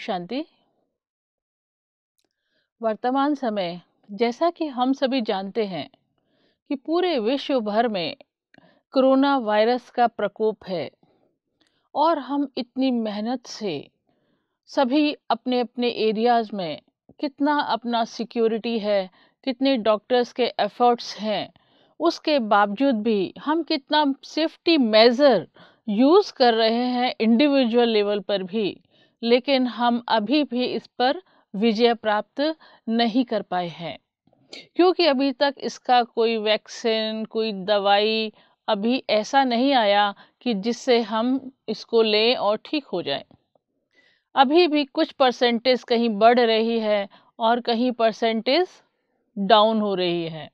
शांति वर्तमान समय जैसा कि हम सभी जानते हैं कि पूरे विश्व भर में कोरोना वायरस का प्रकोप है और हम इतनी मेहनत से सभी अपने अपने एरियाज़ में कितना अपना सिक्योरिटी है कितने डॉक्टर्स के एफर्ट्स हैं उसके बावजूद भी हम कितना सेफ्टी मेज़र यूज़ कर रहे हैं इंडिविजुअल लेवल पर भी लेकिन हम अभी भी इस पर विजय प्राप्त नहीं कर पाए हैं क्योंकि अभी तक इसका कोई वैक्सीन कोई दवाई अभी ऐसा नहीं आया कि जिससे हम इसको लें और ठीक हो जाएं। अभी भी कुछ परसेंटेज कहीं बढ़ रही है और कहीं परसेंटेज डाउन हो रही है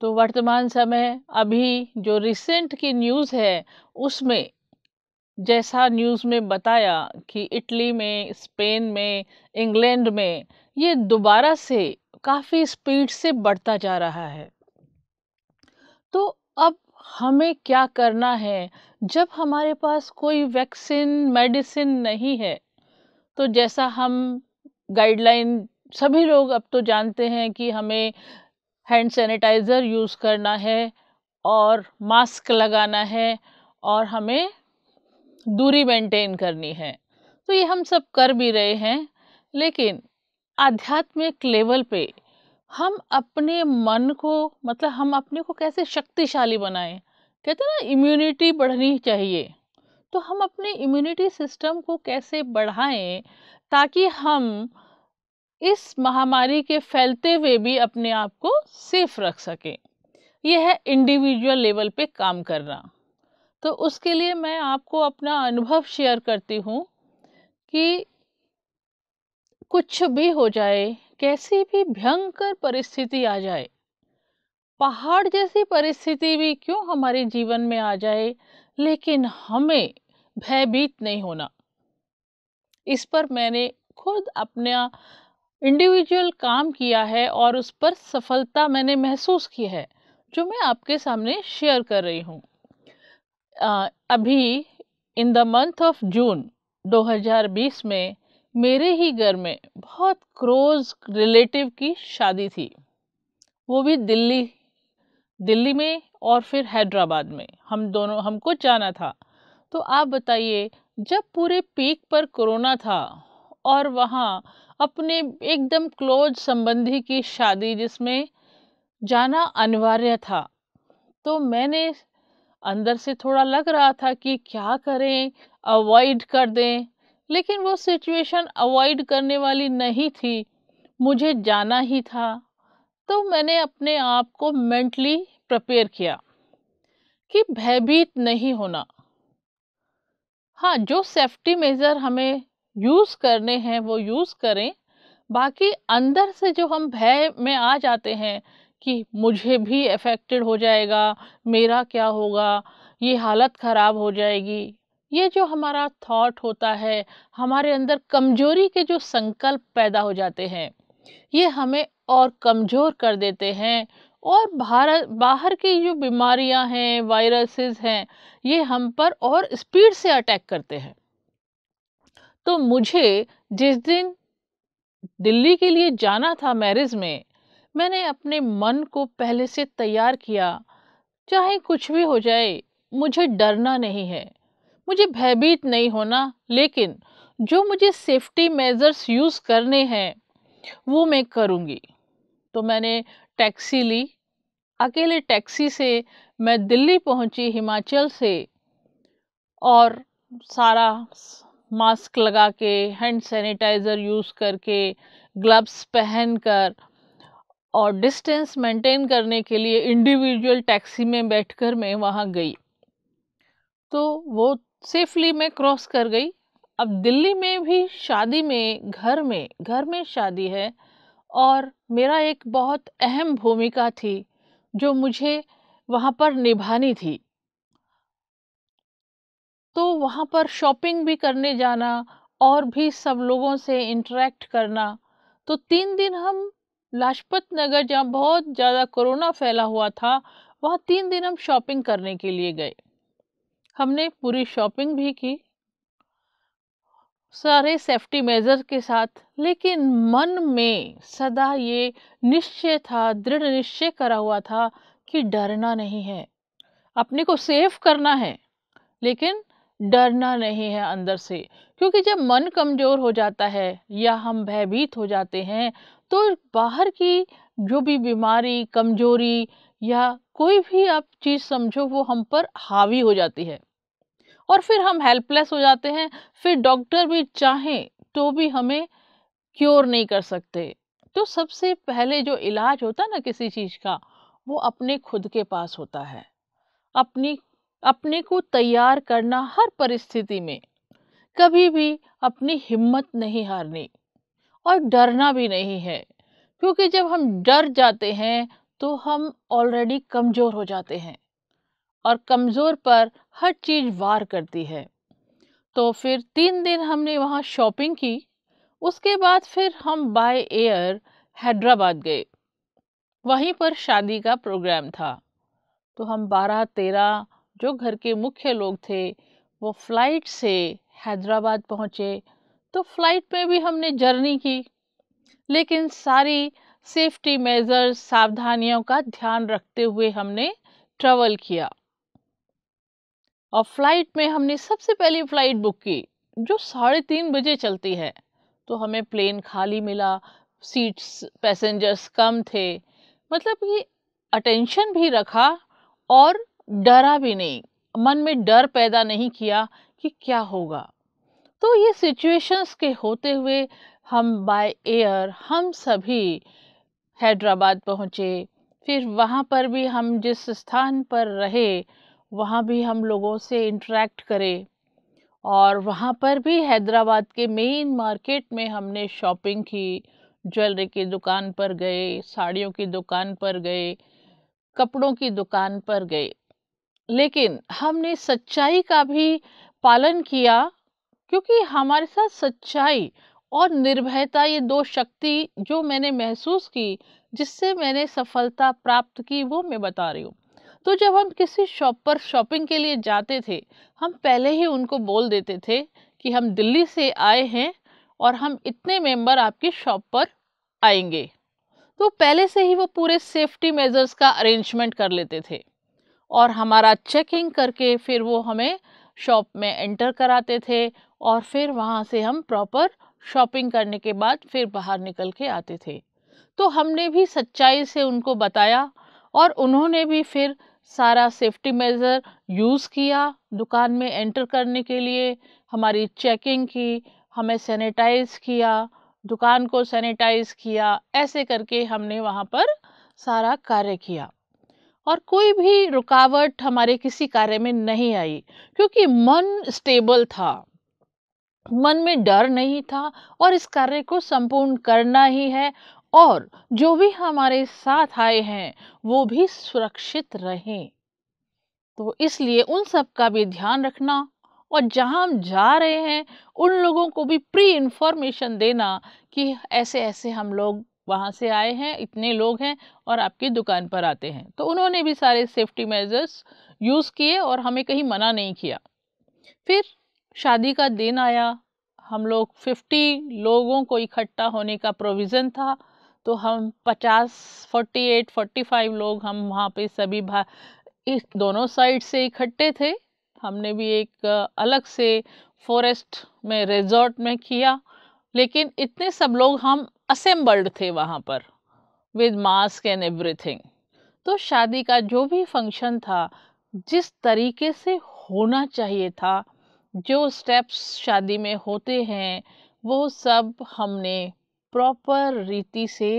तो वर्तमान समय अभी जो रिसेंट की न्यूज़ है उसमें जैसा न्यूज़ में बताया कि इटली में स्पेन में इंग्लैंड में ये दोबारा से काफ़ी स्पीड से बढ़ता जा रहा है तो अब हमें क्या करना है जब हमारे पास कोई वैक्सीन मेडिसिन नहीं है तो जैसा हम गाइडलाइन सभी लोग अब तो जानते हैं कि हमें हैंड सैनिटाइज़र यूज़ करना है और मास्क लगाना है और हमें दूरी मेंटेन करनी है तो ये हम सब कर भी रहे हैं लेकिन आध्यात्मिक लेवल पे हम अपने मन को मतलब हम अपने को कैसे शक्तिशाली बनाएं कहते हैं ना इम्यूनिटी बढ़नी चाहिए तो हम अपने इम्यूनिटी सिस्टम को कैसे बढ़ाएं ताकि हम इस महामारी के फैलते हुए भी अपने आप को सेफ रख सकें यह है इंडिविजुअल लेवल पे काम करना तो उसके लिए मैं आपको अपना अनुभव शेयर करती हूँ कि कुछ भी हो जाए कैसी भी भयंकर परिस्थिति आ जाए पहाड़ जैसी परिस्थिति भी क्यों हमारे जीवन में आ जाए लेकिन हमें भयभीत नहीं होना इस पर मैंने खुद अपना इंडिविजुअल काम किया है और उस पर सफलता मैंने महसूस की है जो मैं आपके सामने शेयर कर रही हूँ अभी in the month of June 2020 में मेरे ही घर में बहुत क्रोज रिलेटिव की शादी थी वो भी दिल्ली दिल्ली में और फिर हैदराबाद में हम दोनों हमको जाना था तो आप बताइए जब पूरे पीक पर कोरोना था और वहाँ अपने एकदम क्लोज संबंधी की शादी जिसमें जाना अनिवार्य था तो मैंने अंदर से थोड़ा लग रहा था कि क्या करें अवॉइड कर दें लेकिन वो सिचुएशन अवॉइड करने वाली नहीं थी मुझे जाना ही था तो मैंने अपने आप को मेंटली प्रिपेयर किया कि भयभीत नहीं होना हाँ जो सेफ्टी मेज़र हमें यूज़ करने हैं वो यूज़ करें बाकी अंदर से जो हम भय में आ जाते हैं कि मुझे भी अफेक्टेड हो जाएगा मेरा क्या होगा ये हालत ख़राब हो जाएगी ये जो हमारा थॉट होता है हमारे अंदर कमजोरी के जो संकल्प पैदा हो जाते हैं ये हमें और कमज़ोर कर देते हैं और भारत बाहर की जो बीमारियां हैं वायरसेस हैं ये हम पर और स्पीड से अटैक करते हैं तो मुझे जिस दिन दिल्ली के लिए जाना था मैरिज में मैंने अपने मन को पहले से तैयार किया चाहे कुछ भी हो जाए मुझे डरना नहीं है मुझे भयभीत नहीं होना लेकिन जो मुझे सेफ्टी मेज़र्स यूज़ करने हैं वो मैं करूँगी तो मैंने टैक्सी ली अकेले टैक्सी से मैं दिल्ली पहुँची हिमाचल से और सारा मास्क लगा के हैंड सैनिटाइज़र यूज़ करके ग्लव्स पहन कर और डिस्टेंस मेंटेन करने के लिए इंडिविजुअल टैक्सी में बैठकर मैं वहाँ गई तो वो सेफली मैं क्रॉस कर गई अब दिल्ली में भी शादी में घर में घर में शादी है और मेरा एक बहुत अहम भूमिका थी जो मुझे वहाँ पर निभानी थी तो वहाँ पर शॉपिंग भी करने जाना और भी सब लोगों से इंटरेक्ट करना तो तीन दिन हम लाजपत नगर जहाँ बहुत ज़्यादा कोरोना फैला हुआ था वहाँ तीन दिन हम शॉपिंग करने के लिए गए हमने पूरी शॉपिंग भी की सारे सेफ्टी मेजर के साथ लेकिन मन में सदा ये निश्चय था दृढ़ निश्चय करा हुआ था कि डरना नहीं है अपने को सेफ करना है लेकिन डरना नहीं है अंदर से क्योंकि जब मन कमज़ोर हो जाता है या हम भयभीत हो जाते हैं तो बाहर की जो भी बीमारी कमजोरी या कोई भी आप चीज़ समझो वो हम पर हावी हो जाती है और फिर हम हेल्पलेस हो जाते हैं फिर डॉक्टर भी चाहें तो भी हमें क्योर नहीं कर सकते तो सबसे पहले जो इलाज होता है ना किसी चीज़ का वो अपने खुद के पास होता है अपनी अपने को तैयार करना हर परिस्थिति में कभी भी अपनी हिम्मत नहीं हारनी और डरना भी नहीं है क्योंकि जब हम डर जाते हैं तो हम ऑलरेडी कमज़ोर हो जाते हैं और कमज़ोर पर हर चीज़ वार करती है तो फिर तीन दिन हमने वहाँ शॉपिंग की उसके बाद फिर हम बाय एयर हैदराबाद गए वहीं पर शादी का प्रोग्राम था तो हम बारह तेरह जो घर के मुख्य लोग थे वो फ्लाइट से हैदराबाद पहुँचे तो फ्लाइट में भी हमने जर्नी की लेकिन सारी सेफ्टी मेजर्स सावधानियों का ध्यान रखते हुए हमने ट्रैवल किया और फ्लाइट में हमने सबसे पहली फ़्लाइट बुक की जो साढ़े तीन बजे चलती है तो हमें प्लेन खाली मिला सीट्स पैसेंजर्स कम थे मतलब कि अटेंशन भी रखा और डरा भी नहीं मन में डर पैदा नहीं किया कि क्या होगा तो ये सिचुएशंस के होते हुए हम बाय एयर हम सभी हैदराबाद पहुँचे फिर वहाँ पर भी हम जिस स्थान पर रहे वहाँ भी हम लोगों से इंटरेक्ट करें और वहाँ पर भी हैदराबाद के मेन मार्केट में हमने शॉपिंग की ज्वेलरी की दुकान पर गए साड़ियों की दुकान पर गए कपड़ों की दुकान पर गए लेकिन हमने सच्चाई का भी पालन किया क्योंकि हमारे साथ सच्चाई और निर्भयता ये दो शक्ति जो मैंने महसूस की जिससे मैंने सफलता प्राप्त की वो मैं बता रही हूँ तो जब हम किसी शॉप पर शॉपिंग के लिए जाते थे हम पहले ही उनको बोल देते थे कि हम दिल्ली से आए हैं और हम इतने मेंबर आपकी शॉप पर आएंगे तो पहले से ही वो पूरे सेफ्टी मेजर्स का अरेंजमेंट कर लेते थे और हमारा चेकिंग करके फिर वो हमें शॉप में एंटर कराते थे और फिर वहाँ से हम प्रॉपर शॉपिंग करने के बाद फिर बाहर निकल के आते थे तो हमने भी सच्चाई से उनको बताया और उन्होंने भी फिर सारा सेफ्टी मेज़र यूज़ किया दुकान में एंटर करने के लिए हमारी चेकिंग की हमें सैनिटाइज़ किया दुकान को सैनिटाइज़ किया ऐसे करके हमने वहाँ पर सारा कार्य किया और कोई भी रुकावट हमारे किसी कार्य में नहीं आई क्योंकि मन स्टेबल था मन में डर नहीं था और इस कार्य को संपूर्ण करना ही है और जो भी हमारे साथ आए हैं वो भी सुरक्षित रहें तो इसलिए उन सब का भी ध्यान रखना और जहाँ हम जा रहे हैं उन लोगों को भी प्री इन्फॉर्मेशन देना कि ऐसे ऐसे हम लोग वहाँ से आए हैं इतने लोग हैं और आपकी दुकान पर आते हैं तो उन्होंने भी सारे सेफ्टी मेजर्स यूज़ किए और हमें कहीं मना नहीं किया फिर शादी का दिन आया हम लोग फिफ्टी लोगों को इकट्ठा होने का प्रोविज़न था तो हम पचास फोर्टी एट फोर्टी फाइव लोग हम वहाँ पे सभी भा इस दोनों साइड से इकट्ठे थे हमने भी एक अलग से फॉरेस्ट में रिजॉर्ट में किया लेकिन इतने सब लोग हम असेंबल्ड थे वहाँ पर विद मास्क एंड एवरीथिंग तो शादी का जो भी फंक्शन था जिस तरीके से होना चाहिए था जो स्टेप्स शादी में होते हैं वो सब हमने प्रॉपर रीति से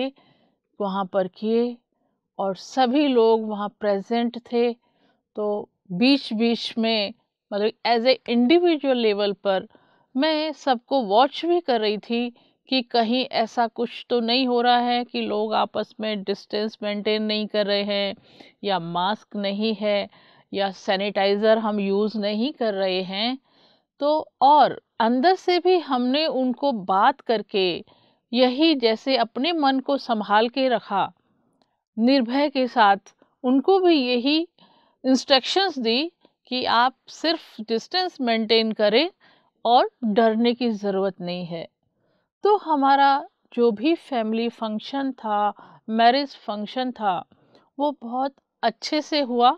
वहाँ पर किए और सभी लोग वहाँ प्रेजेंट थे तो बीच बीच में मतलब एज ए इंडिविजुअल लेवल पर मैं सबको वॉच भी कर रही थी कि कहीं ऐसा कुछ तो नहीं हो रहा है कि लोग आपस में डिस्टेंस मेंटेन नहीं कर रहे हैं या मास्क नहीं है या सैनिटाइज़र हम यूज़ नहीं कर रहे हैं तो और अंदर से भी हमने उनको बात करके यही जैसे अपने मन को संभाल के रखा निर्भय के साथ उनको भी यही इंस्ट्रक्शंस दी कि आप सिर्फ डिस्टेंस मेंटेन करें और डरने की ज़रूरत नहीं है तो हमारा जो भी फैमिली फंक्शन था मैरिज फंक्शन था वो बहुत अच्छे से हुआ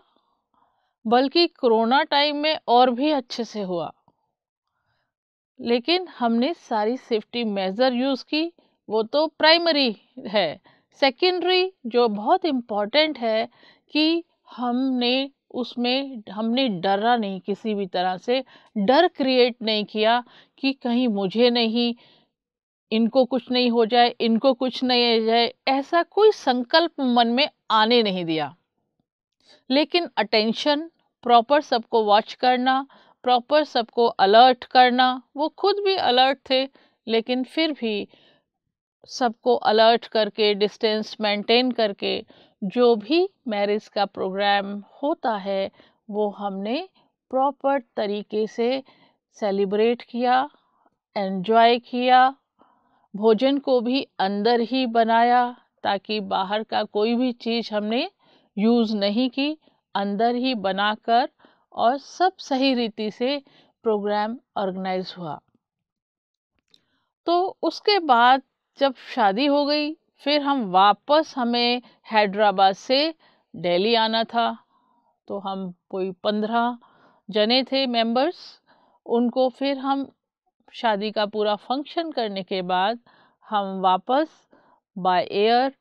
बल्कि कोरोना टाइम में और भी अच्छे से हुआ लेकिन हमने सारी सेफ्टी मेज़र यूज़ की वो तो प्राइमरी है सेकेंडरी जो बहुत इम्पॉर्टेंट है कि हमने उसमें हमने डरा नहीं किसी भी तरह से डर क्रिएट नहीं किया कि कहीं मुझे नहीं इनको कुछ नहीं हो जाए इनको कुछ नहीं हो जाए ऐसा कोई संकल्प मन में आने नहीं दिया लेकिन अटेंशन प्रॉपर सबको वॉच करना प्रॉपर सबको अलर्ट करना वो खुद भी अलर्ट थे लेकिन फिर भी सबको अलर्ट करके डिस्टेंस मेंटेन करके जो भी मैरिज का प्रोग्राम होता है वो हमने प्रॉपर तरीके से सेलिब्रेट किया एन्जॉय किया भोजन को भी अंदर ही बनाया ताकि बाहर का कोई भी चीज़ हमने यूज़ नहीं की अंदर ही बनाकर और सब सही रीति से प्रोग्राम ऑर्गेनाइज हुआ तो उसके बाद जब शादी हो गई फिर हम वापस हमें हैदराबाद से दिल्ली आना था तो हम कोई पंद्रह जने थे मेंबर्स उनको फिर हम शादी का पूरा फंक्शन करने के बाद हम वापस बाय एयर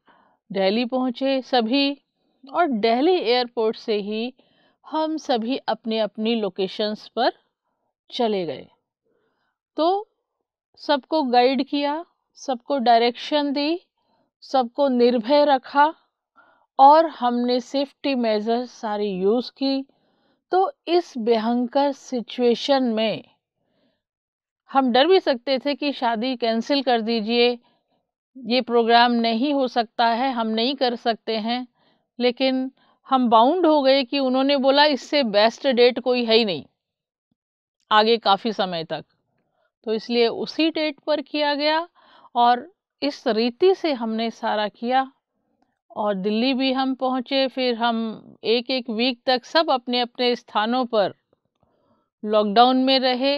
दिल्ली पहुँचे सभी और दिल्ली एयरपोर्ट से ही हम सभी अपने अपनी लोकेशंस पर चले गए तो सबको गाइड किया सबको डायरेक्शन दी सबको निर्भय रखा और हमने सेफ्टी मेजर्स सारी यूज़ की तो इस भयंकर सिचुएशन में हम डर भी सकते थे कि शादी कैंसिल कर दीजिए ये प्रोग्राम नहीं हो सकता है हम नहीं कर सकते हैं लेकिन हम बाउंड हो गए कि उन्होंने बोला इससे बेस्ट डेट कोई है ही नहीं आगे काफ़ी समय तक तो इसलिए उसी डेट पर किया गया और इस रीति से हमने सारा किया और दिल्ली भी हम पहुँचे फिर हम एक एक वीक तक सब अपने अपने स्थानों पर लॉकडाउन में रहे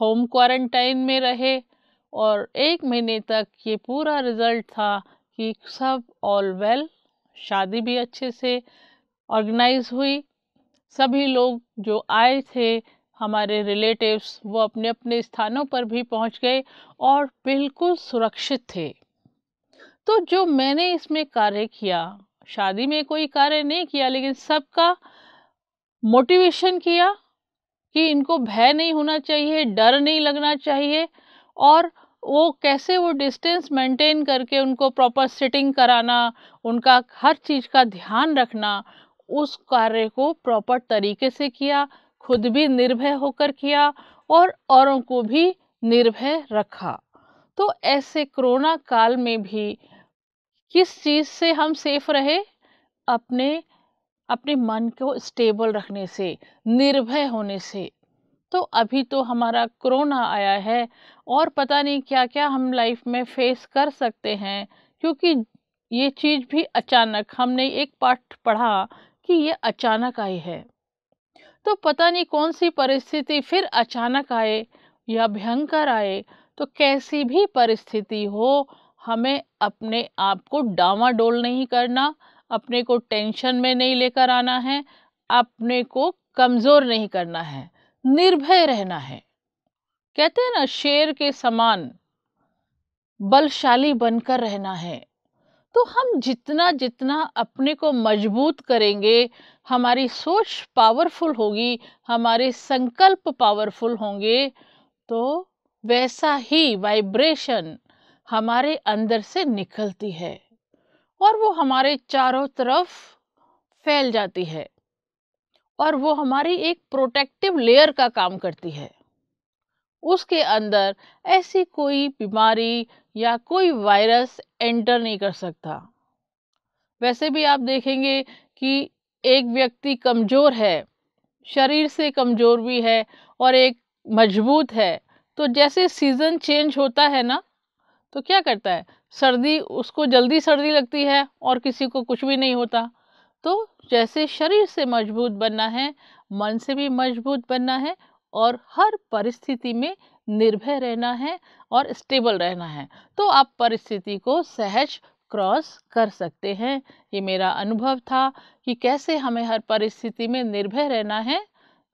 होम क्वारंटाइन में रहे और एक महीने तक ये पूरा रिज़ल्ट था कि सब ऑल वेल शादी भी अच्छे से ऑर्गेनाइज हुई सभी लोग जो आए थे हमारे रिलेटिव्स वो अपने अपने स्थानों पर भी पहुंच गए और बिल्कुल सुरक्षित थे तो जो मैंने इसमें कार्य किया शादी में कोई कार्य नहीं किया लेकिन सबका मोटिवेशन किया कि इनको भय नहीं होना चाहिए डर नहीं लगना चाहिए और वो कैसे वो डिस्टेंस मेंटेन करके उनको प्रॉपर सिटिंग कराना उनका हर चीज़ का ध्यान रखना उस कार्य को प्रॉपर तरीके से किया खुद भी निर्भय होकर किया और औरों को भी निर्भय रखा तो ऐसे कोरोना काल में भी किस चीज़ से हम सेफ रहे अपने अपने मन को स्टेबल रखने से निर्भय होने से तो अभी तो हमारा कोरोना आया है और पता नहीं क्या क्या हम लाइफ में फेस कर सकते हैं क्योंकि ये चीज़ भी अचानक हमने एक पाठ पढ़ा कि ये अचानक आई है तो पता नहीं कौन सी परिस्थिति फिर अचानक आए या भयंकर आए तो कैसी भी परिस्थिति हो हमें अपने आप को डावाडोल नहीं करना अपने को टेंशन में नहीं लेकर आना है अपने को कमज़ोर नहीं करना है निर्भय रहना है कहते हैं ना शेर के समान बलशाली बनकर रहना है तो हम जितना जितना अपने को मजबूत करेंगे हमारी सोच पावरफुल होगी हमारे संकल्प पावरफुल होंगे तो वैसा ही वाइब्रेशन हमारे अंदर से निकलती है और वो हमारे चारों तरफ फैल जाती है और वो हमारी एक प्रोटेक्टिव लेयर का काम करती है उसके अंदर ऐसी कोई बीमारी या कोई वायरस एंटर नहीं कर सकता वैसे भी आप देखेंगे कि एक व्यक्ति कमज़ोर है शरीर से कमज़ोर भी है और एक मजबूत है तो जैसे सीज़न चेंज होता है ना तो क्या करता है सर्दी उसको जल्दी सर्दी लगती है और किसी को कुछ भी नहीं होता तो जैसे शरीर से मजबूत बनना है मन से भी मजबूत बनना है और हर परिस्थिति में निर्भय रहना है और स्टेबल रहना है तो आप परिस्थिति को सहज क्रॉस कर सकते हैं ये मेरा अनुभव था कि कैसे हमें हर परिस्थिति में निर्भय रहना है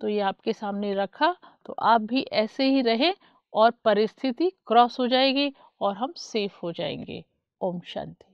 तो ये आपके सामने रखा तो आप भी ऐसे ही रहें और परिस्थिति क्रॉस हो जाएगी और हम सेफ हो जाएंगे ओम शांति